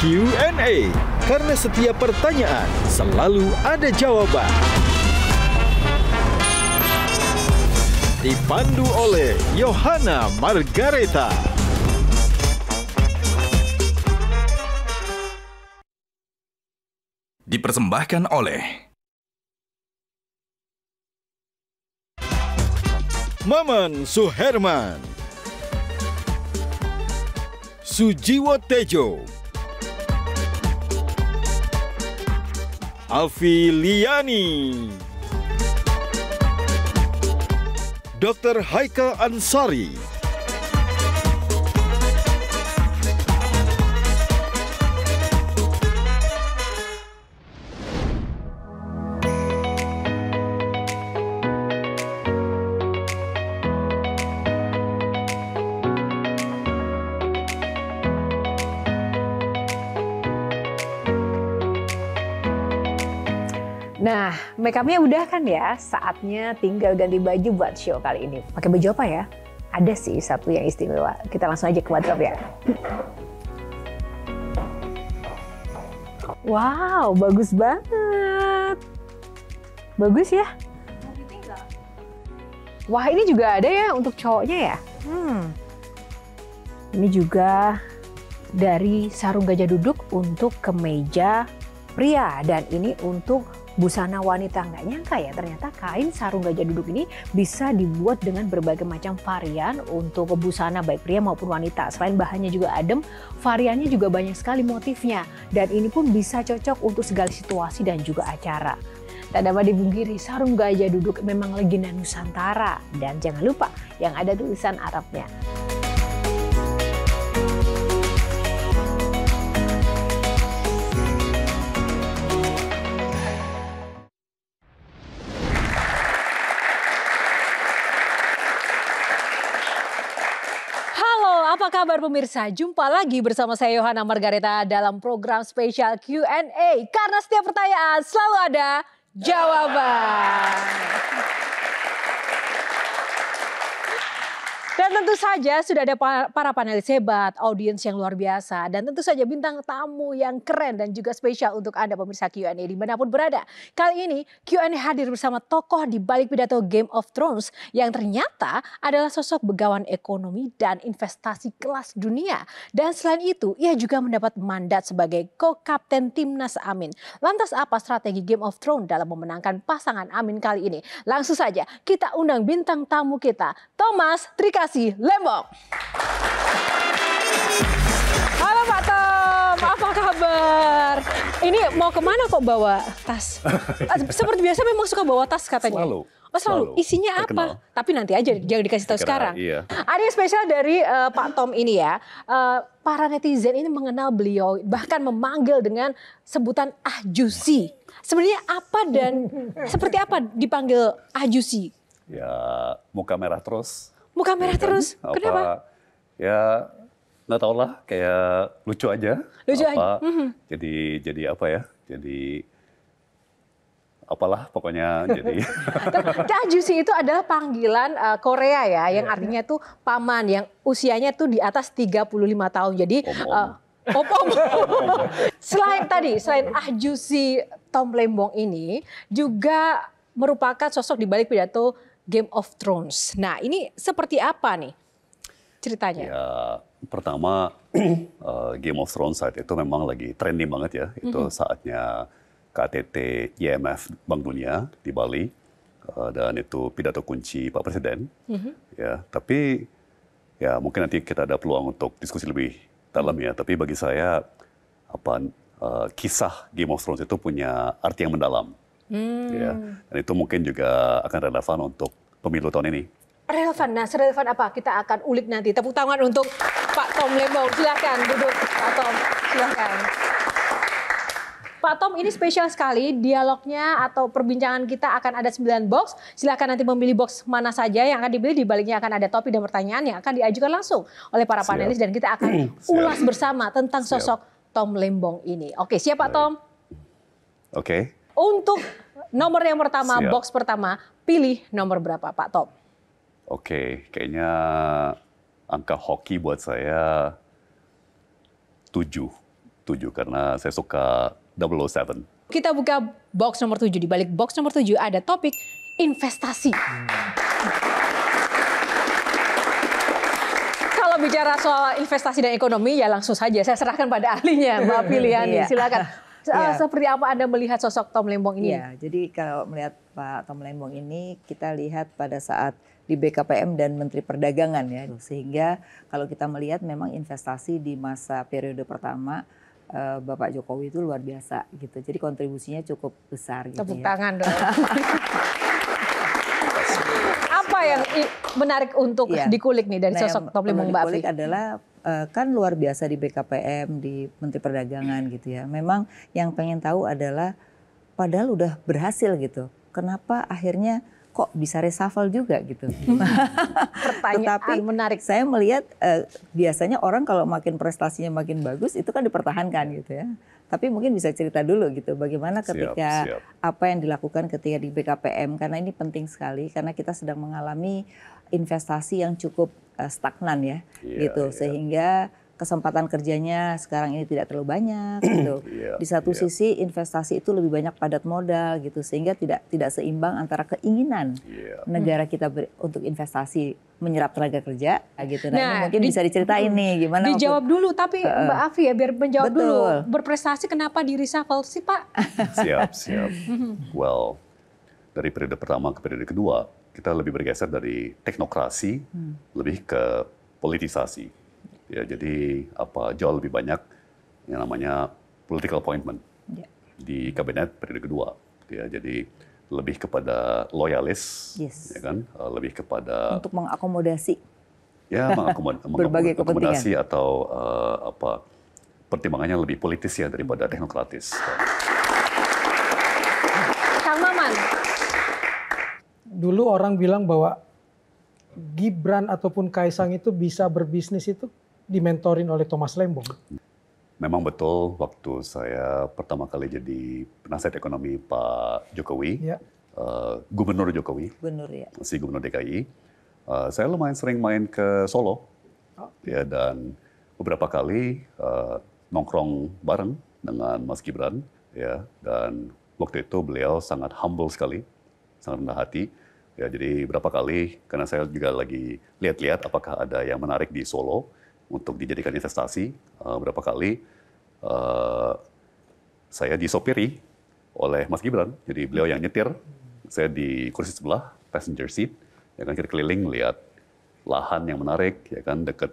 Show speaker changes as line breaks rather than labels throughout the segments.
Q&A karena setiap pertanyaan selalu ada jawaban. Dipandu oleh Yohana Margareta. Dipersembahkan oleh Maman Suherman Sujiwo Tejo Alfi Liani Dr. Haikal Ansari
Nah, makeupnya udah kan ya? Saatnya tinggal ganti baju buat show kali ini. Pakai baju apa ya? Ada sih satu yang istimewa. Kita langsung aja ke wardrobe ya. Wow, bagus banget. Bagus ya? Wah, ini juga ada ya untuk cowoknya ya? Hmm. Ini juga dari sarung gajah duduk untuk kemeja pria dan ini untuk busana wanita. Nggak nyangka ya, ternyata kain sarung gajah duduk ini bisa dibuat dengan berbagai macam varian untuk busana baik pria maupun wanita. Selain bahannya juga adem, variannya juga banyak sekali motifnya. Dan ini pun bisa cocok untuk segala situasi dan juga acara. Tak dapat dibungkiri, sarung gajah duduk memang legenda Nusantara. Dan jangan lupa yang ada tulisan Arabnya. kabar pemirsa? Jumpa lagi bersama saya Yohana Margareta dalam program spesial Q&A. Karena setiap pertanyaan selalu ada jawaban. Dan tentu saja sudah ada para panelis hebat, audiens yang luar biasa, dan tentu saja bintang tamu yang keren dan juga spesial untuk Anda pemirsa Q&A dimanapun berada. Kali ini Q&A hadir bersama tokoh di balik pidato Game of Thrones yang ternyata adalah sosok begawan ekonomi dan investasi kelas dunia. Dan selain itu, ia juga mendapat mandat sebagai co-kapten timnas Amin. Lantas apa strategi Game of Thrones dalam memenangkan pasangan Amin kali ini? Langsung saja kita undang bintang tamu kita, Thomas Trikas Bekasi, Lembong. Halo Pak Tom, apa kabar? Ini mau kemana kok bawa tas? Seperti biasa memang suka bawa tas katanya. Selalu. Oh selalu, selalu. isinya Terkenal. apa? Tapi nanti aja jangan dikasih tahu Terkenal, sekarang. Iya. Ada yang spesial dari uh, Pak Tom ini ya. Uh, para netizen ini mengenal beliau bahkan memanggil dengan sebutan Ah Jusi. Sebenarnya apa dan seperti apa dipanggil Ah Jusi?
Ya muka merah terus.
Muka merah iya kan? terus. Apa, Kenapa?
Ya nggak tau lah, kayak lucu aja. Lucu apa, aja. Mm -hmm. Jadi jadi apa ya? Jadi apalah pokoknya jadi.
Caju sih itu adalah panggilan uh, Korea ya iya, yang yeah. artinya tuh paman yang usianya tuh di atas 35 tahun. Jadi om -om. Uh, selain tadi, selain Ahjusi Tom Lembong ini juga merupakan sosok di balik pidato Game of Thrones. Nah, ini seperti apa nih ceritanya? Ya,
pertama uh, Game of Thrones saat itu memang lagi trending banget ya. Itu mm -hmm. saatnya KTT IMF Bank Dunia di Bali uh, dan itu pidato kunci Pak Presiden. Mm -hmm. Ya, tapi ya mungkin nanti kita ada peluang untuk diskusi lebih dalam ya. Tapi bagi saya apa uh, kisah Game of Thrones itu punya arti yang mendalam Hmm. Ya, dan itu mungkin juga akan relevan untuk pemilu tahun ini.
Relevan, nah serelevan apa? Kita akan ulik nanti. Tepuk tangan untuk Pak Tom Lembong. Silahkan duduk Pak Tom, silahkan. Pak Tom ini spesial sekali dialognya atau perbincangan kita akan ada 9 box. Silahkan nanti memilih box mana saja yang akan dibeli. Di baliknya akan ada topi dan pertanyaan yang akan diajukan langsung oleh para siap. panelis. Dan kita akan siap. ulas bersama tentang sosok siap. Tom Lembong ini. Oke siap Pak Tom? Oke. Okay. Untuk Nomor yang pertama, Siap. box pertama, pilih nomor berapa Pak Tom?
Oke, kayaknya angka hoki buat saya 7. 7 karena saya suka 007.
Kita buka box nomor 7. Di balik box nomor 7 ada topik investasi. Kalau bicara soal investasi dan ekonomi ya langsung saja saya serahkan pada ahlinya Mbak Piliani. Iya. Silakan yeah. Iya. seperti apa Anda melihat sosok Tom Lembong ini? Iya, yeah,
jadi kalau melihat Pak Tom Lembong ini kita lihat pada saat di BKPM dan Menteri Perdagangan ya. Sehingga kalau kita melihat memang investasi di masa periode pertama eh, Bapak Jokowi itu luar biasa gitu. Jadi kontribusinya cukup besar gitu Tepuk ya. tangan
dong. apa yang menarik untuk ya. dikulik nih dari nah, sosok Tom Lembong Mbak Afi? adalah
Eh, kan luar biasa di BKPM di Menteri Perdagangan gitu ya. Memang yang pengen tahu adalah padahal udah berhasil gitu. Kenapa akhirnya kok bisa reshuffle juga gitu. Pertanyaan Tetapi menarik. Saya melihat eh, biasanya orang kalau makin prestasinya makin bagus itu kan dipertahankan iya. gitu ya. Tapi mungkin bisa cerita dulu gitu bagaimana ketika siap, siap. apa yang dilakukan ketika di BKPM karena ini penting sekali karena kita sedang mengalami investasi yang cukup Eh, stagnan ya, yeah, gitu yeah. sehingga kesempatan kerjanya sekarang ini tidak terlalu banyak gitu. yeah, Di satu yeah. sisi investasi itu lebih banyak padat modal gitu sehingga tidak tidak seimbang antara keinginan yeah. negara kita ber, untuk investasi menyerap tenaga kerja ah, gitu. Nah, nah ini mungkin di, bisa diceritain nih gimana.
Dijawab waktu, dulu tapi uh, Mbak Afi ya biar menjawab betul. dulu. Berprestasi kenapa di reshuffle sih Pak?
siap, siap. Mm-hmm. well, dari periode pertama ke periode kedua kita lebih bergeser dari teknokrasi hmm. lebih ke politisasi. Ya, jadi apa jauh lebih banyak yang namanya political appointment yeah. di kabinet periode kedua. Ya, jadi lebih kepada loyalis, yes. ya kan? Eh, lebih kepada
untuk mengakomodasi.
Ya, mengakomod berbagai mengakomodasi atau uh, apa pertimbangannya lebih politis ya daripada teknokratis.
dulu orang bilang bahwa Gibran ataupun Kaisang itu bisa berbisnis itu dimentorin oleh Thomas Lembong.
Memang betul waktu saya pertama kali jadi penasihat ekonomi Pak Jokowi, ya. uh, Gubernur Jokowi, Gubernur ya. si Gubernur DKI, uh, eh, saya lumayan sering main ke Solo, oh. ya dan beberapa kali uh, nongkrong bareng dengan Mas Gibran, ya dan waktu itu beliau sangat humble sekali, sangat rendah hati Ya, jadi berapa kali karena saya juga lagi lihat-lihat apakah ada yang menarik di Solo untuk dijadikan investasi. Uh, berapa kali uh, saya disopiri oleh Mas Gibran. Jadi beliau yang nyetir, saya di kursi sebelah passenger seat. Ya kan kita keliling lihat lahan yang menarik, ya kan dekat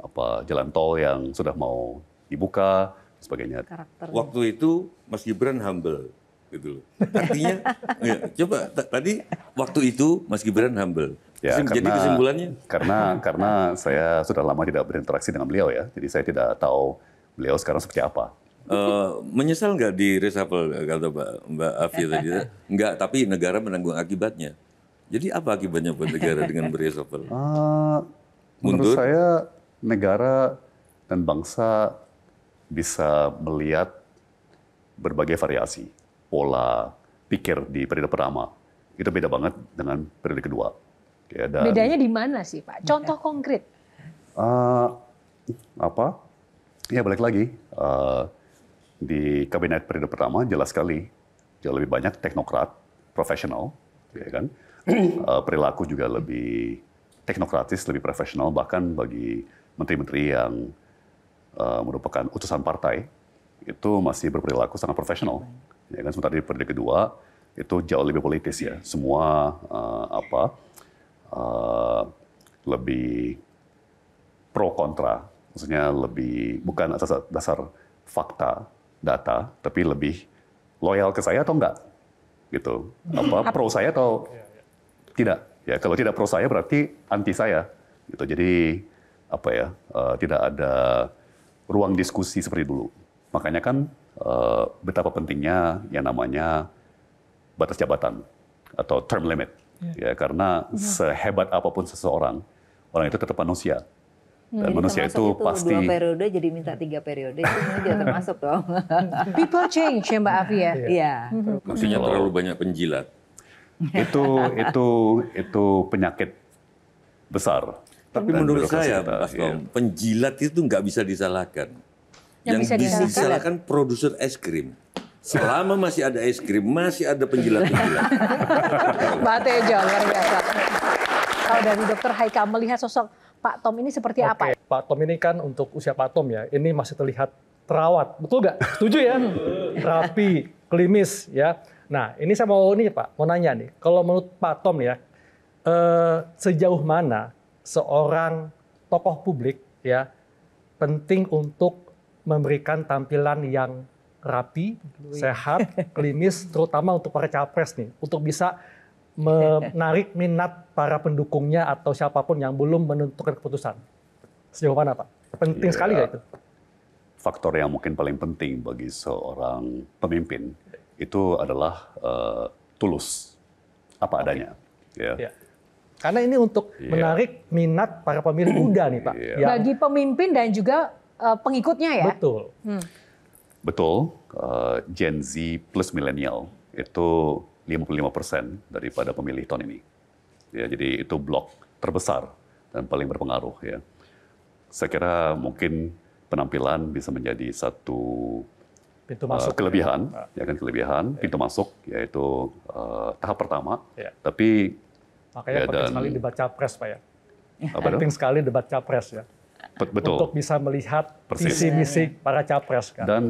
apa jalan tol yang sudah mau dibuka, sebagainya. Karakter. Waktu itu Mas Gibran
humble gitu loh. Artinya ya, coba tadi waktu itu Mas Gibran humble. Ya, Jadi karena, kesimpulannya karena karena
saya sudah lama tidak berinteraksi dengan beliau ya. Jadi saya tidak tahu beliau sekarang seperti apa.
Uh, menyesal nggak di reshuffle kata Mbak, Mbak Afi tadi? Nggak, tapi negara menanggung akibatnya. Jadi apa akibatnya buat negara dengan bereshuffle? Uh,
menurut Mundur? saya negara dan bangsa bisa melihat berbagai variasi pola pikir di periode pertama. Itu beda banget dengan periode kedua. Ya, dan, Bedanya
di mana sih Pak? Contoh ya. konkret?
Uh, apa? Ya balik lagi uh, di kabinet periode pertama jelas sekali jauh lebih banyak teknokrat, profesional, ya kan? Uh, perilaku juga lebih teknokratis, lebih profesional bahkan bagi menteri-menteri yang uh, merupakan utusan partai itu masih berperilaku sangat profesional. Ya kan sementara di periode kedua itu jauh lebih politis ya. Semua uh, apa uh, lebih pro kontra, maksudnya lebih bukan atas dasar fakta data, tapi lebih loyal ke saya atau enggak gitu. Apa hmm, pro saya atau tidak? Ya kalau tidak pro saya berarti anti saya gitu. Jadi apa ya uh, tidak ada ruang diskusi seperti dulu. Makanya kan Eh, betapa pentingnya yang namanya batas jabatan atau term limit. Ya, ya karena sehebat apapun seseorang, orang itu tetap manusia. Nah, Dan jadi manusia itu, itu pasti
dua periode jadi minta tiga periode itu juga termasuk dong. People change ya Mbak Afi ya.
Iya. iya.
Maksudnya terlalu banyak penjilat. itu itu itu penyakit besar. Tapi menurut saya, Mas Tom, iya. penjilat itu nggak bisa disalahkan yang, yang bisa disalahkan produser es krim. Selama masih ada es krim, masih ada penjilat-penjilat.
Mbak Tejo, luar biasa. Kalau dari dokter Haikal melihat sosok Pak Tom ini seperti okay.
apa? Pak Tom ini kan untuk usia Pak Tom ya, ini masih terlihat terawat. Betul nggak? Setuju ya? Rapi, klimis ya. Nah ini saya mau ini Pak, mau nanya nih. Kalau menurut Pak Tom ya, eh, sejauh mana seorang tokoh publik ya penting untuk memberikan tampilan yang rapi, sehat, klinis, terutama untuk para capres nih, untuk bisa menarik minat para pendukungnya atau siapapun yang belum menentukan keputusan. Sejauh mana Pak? Penting ya, sekali ya itu?
Faktor yang mungkin paling penting bagi seorang pemimpin itu adalah uh, tulus, apa adanya. Okay. Ya. Iya.
Karena ini untuk yeah. menarik minat para pemilih muda nih Pak. Yeah. Bagi pemimpin dan
juga uh, pengikutnya ya.
Betul. Hmm.
Betul. Uh, Gen Z plus milenial itu 55% daripada pemilih tahun ini. Ya, jadi itu blok terbesar dan paling berpengaruh ya. Saya kira mungkin penampilan bisa menjadi satu
pintu eh, masuk uh, kelebihan, ya. ya kan
kelebihan ya. pintu masuk yaitu uh, tahap pertama. Ya. Tapi
makanya ya, penting dan, sekali debat capres pak ya. penting sekali debat capres ya. Betul. untuk bisa melihat Persis. visi misi para capres kan. Dan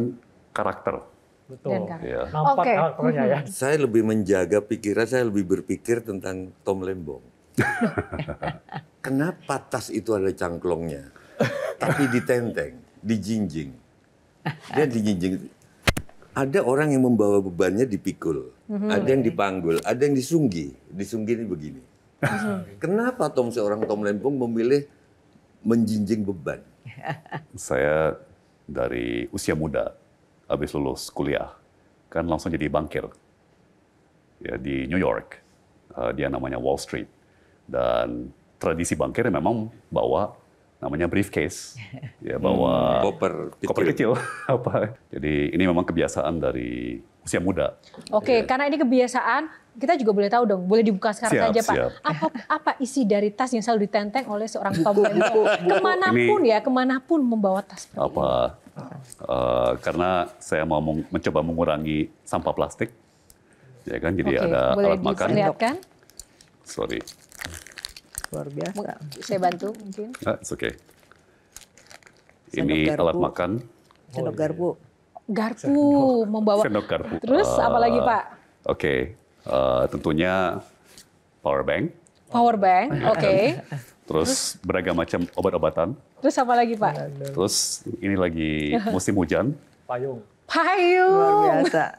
karakter. Betul. Dan karakter. Iya. Nampak okay. karakternya ya. Saya lebih menjaga pikiran, saya lebih berpikir tentang Tom Lembong. Kenapa tas itu ada cangklongnya? Tapi ditenteng, dijinjing. Dia dijinjing. Ada orang yang membawa bebannya dipikul, mm-hmm. ada yang dipanggul, ada yang disunggi. Disunggi ini begini. Mm-hmm. Kenapa Tom seorang Tom Lempung memilih menjinjing beban?
Saya dari usia muda, habis lulus kuliah, kan langsung jadi bankir ya, di New York. Eh, dia namanya Wall Street. Dan tradisi bankir memang bawa namanya briefcase, ya bawa hmm, koper kecil. kecil apa. Jadi ini memang kebiasaan dari usia muda.
Oke, okay, iya. yeah. karena ini kebiasaan, kita juga boleh tahu dong, boleh dibuka sekarang siap, saja Pak. Apa, apa isi dari tas yang selalu ditenteng oleh seorang tomboy? kemanapun ini, ya, kemanapun membawa tas.
Apa? Uh, karena saya mau mencoba mengurangi sampah plastik, ya kan? Jadi okay, ada boleh alat makan. Dilihatkan. Sorry. Luar biasa.
Saya bantu mungkin.
Ah, it's okay. Ini garbu. alat makan. Sendok garpu. Oh, iya
garpu membawa sendok garpu. Terus uh, eh, apalagi Pak?
Oke, okay. uh, eh, tentunya power bank.
Power bank, iya. oke. Okay.
Terus beragam macam obat-obatan.
Terus apa lagi Pak?
Terus ini lagi musim hujan.
Payung.
Payung. Luar biasa.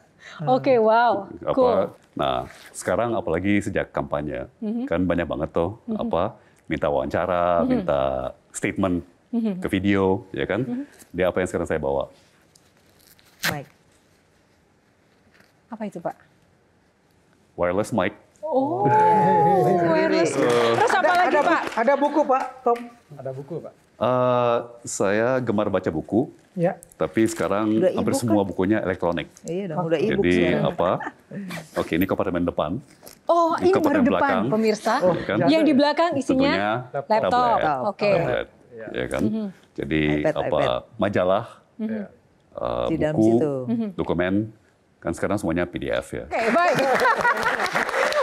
Oke, okay, wow. Apa, cool.
Nah, sekarang apalagi sejak kampanye, mm -hmm. kan banyak banget tuh mm -hmm. apa minta wawancara, mm -hmm. minta statement mm -hmm. ke video, ya kan? Mm -hmm. Dia apa yang sekarang saya bawa? Mic, Apa itu Pak? Wireless mic.
Oh, wireless. Iya.
Terus apa
lagi ada, Pak? Ada buku Pak, Tom. Ada buku Pak.
Uh, saya gemar baca buku, ya. tapi sekarang udah hampir semua kan? bukunya elektronik.
Iya dong, udah e Jadi
ya. apa? Oke, ini kompartemen depan. Oh, ini, ini baru depan, belakang,
pemirsa.
Iya oh,
kan? Yang di
belakang isinya laptop. laptop. laptop. Oke. Okay.
ya iya kan? Mm -hmm. Jadi iPad, apa? IPad. Majalah. Mm -hmm uh, Di buku, mhm. dokumen. Kan sekarang semuanya PDF ya.
Oke, okay, baik. Oke,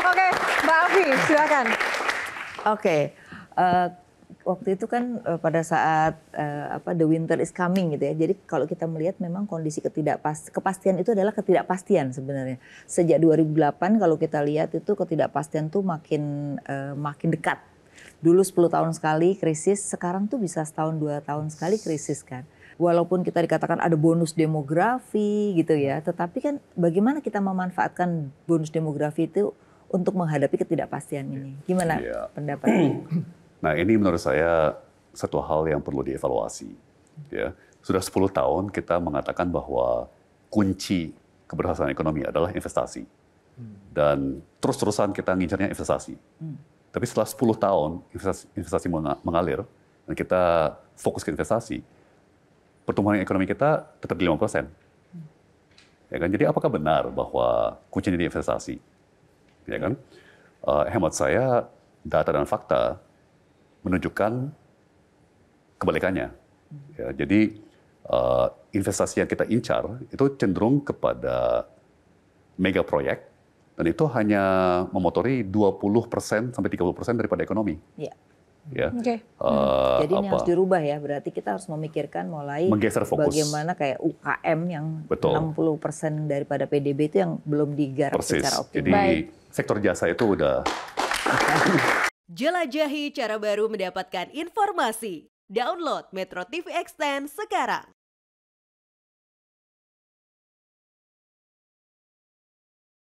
okay, Mbak Afi, silakan. Oke,
okay, uh, eh, waktu itu kan eh, pada saat uh, apa the winter is coming gitu ya. Jadi kalau kita melihat memang kondisi ketidakpas kepastian itu adalah ketidakpastian sebenarnya. Sejak 2008 kalau kita lihat itu ketidakpastian tuh makin uh, makin dekat. Dulu 10 tahun sekali krisis, sekarang tuh bisa setahun dua tahun sekali krisis kan walaupun kita dikatakan ada bonus demografi gitu ya, tetapi kan bagaimana kita memanfaatkan bonus demografi itu untuk menghadapi ketidakpastian ini? Gimana yeah. pendapatnya?
Nah ini menurut saya satu hal yang perlu dievaluasi. Ya sudah 10 tahun kita mengatakan bahwa kunci keberhasilan ekonomi adalah investasi hmm. dan terus-terusan kita ngincarnya investasi. Hmm. Tapi setelah 10 tahun investasi, investasi mengalir dan kita fokus ke investasi, pertumbuhan ekonomi kita tetap di 5 persen. Ya kan? Jadi apakah benar bahwa kuncinya di investasi? Ya kan? Uh, hemat saya data dan fakta menunjukkan kebalikannya. Ya, jadi uh, investasi yang kita incar itu cenderung kepada mega proyek dan itu hanya memotori 20% sampai 30% daripada ekonomi. Yeah ya. Okay. Uh, eh, Jadi apa, ini harus dirubah
ya. Berarti kita harus memikirkan mulai bagaimana kayak UKM yang Betul. 60% daripada PDB itu yang belum digarap Persis. secara optimal. Jadi Baik.
sektor jasa itu udah
Jelajahi cara baru mendapatkan informasi. Download Metro TV Extend
sekarang.